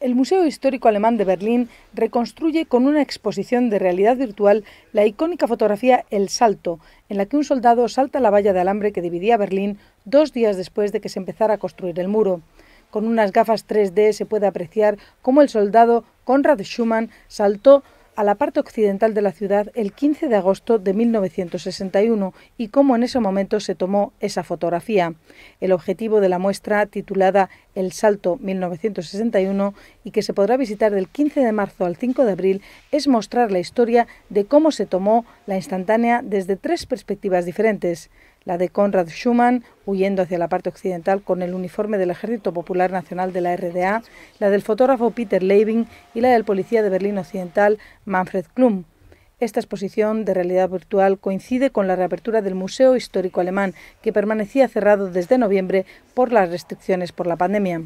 El Museo Histórico Alemán de Berlín reconstruye con una exposición de realidad virtual la icónica fotografía El Salto, en la que un soldado salta la valla de alambre que dividía Berlín dos días después de que se empezara a construir el muro. Con unas gafas 3D se puede apreciar cómo el soldado Konrad Schumann saltó a la parte occidental de la ciudad el 15 de agosto de 1961 y cómo en ese momento se tomó esa fotografía. El objetivo de la muestra, titulada El Salto 1961 y que se podrá visitar del 15 de marzo al 5 de abril, es mostrar la historia de cómo se tomó la instantánea desde tres perspectivas diferentes la de Konrad Schumann, huyendo hacia la parte occidental con el uniforme del Ejército Popular Nacional de la RDA, la del fotógrafo Peter Leibing y la del policía de Berlín Occidental Manfred Klum. Esta exposición de realidad virtual coincide con la reapertura del Museo Histórico Alemán, que permanecía cerrado desde noviembre por las restricciones por la pandemia.